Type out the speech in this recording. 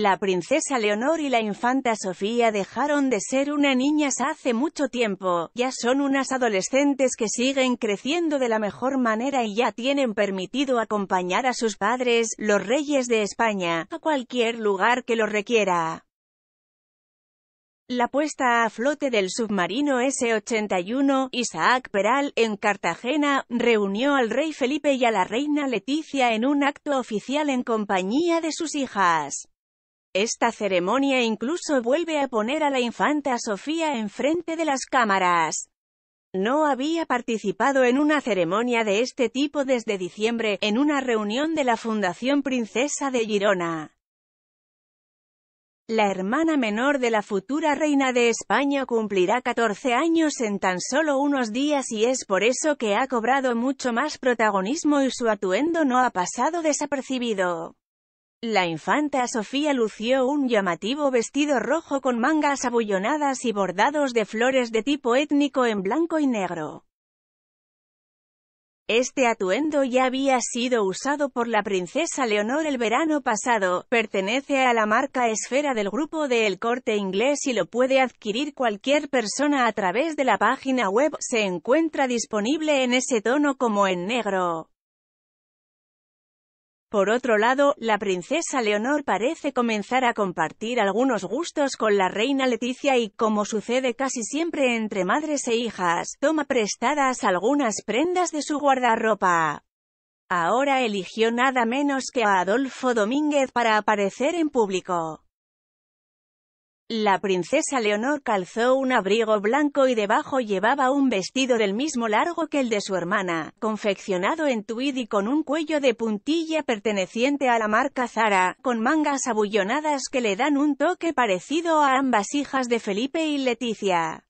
La princesa Leonor y la infanta Sofía dejaron de ser una niñas hace mucho tiempo, ya son unas adolescentes que siguen creciendo de la mejor manera y ya tienen permitido acompañar a sus padres, los reyes de España, a cualquier lugar que lo requiera. La puesta a flote del submarino S-81, Isaac Peral, en Cartagena, reunió al rey Felipe y a la reina Leticia en un acto oficial en compañía de sus hijas. Esta ceremonia incluso vuelve a poner a la infanta Sofía enfrente de las cámaras. No había participado en una ceremonia de este tipo desde diciembre, en una reunión de la Fundación Princesa de Girona. La hermana menor de la futura reina de España cumplirá 14 años en tan solo unos días y es por eso que ha cobrado mucho más protagonismo y su atuendo no ha pasado desapercibido. La infanta Sofía lució un llamativo vestido rojo con mangas abullonadas y bordados de flores de tipo étnico en blanco y negro. Este atuendo ya había sido usado por la princesa Leonor el verano pasado, pertenece a la marca Esfera del grupo de El Corte Inglés y lo puede adquirir cualquier persona a través de la página web, se encuentra disponible en ese tono como en negro. Por otro lado, la princesa Leonor parece comenzar a compartir algunos gustos con la reina Leticia y, como sucede casi siempre entre madres e hijas, toma prestadas algunas prendas de su guardarropa. Ahora eligió nada menos que a Adolfo Domínguez para aparecer en público. La princesa Leonor calzó un abrigo blanco y debajo llevaba un vestido del mismo largo que el de su hermana, confeccionado en tweed y con un cuello de puntilla perteneciente a la marca Zara, con mangas abullonadas que le dan un toque parecido a ambas hijas de Felipe y Leticia.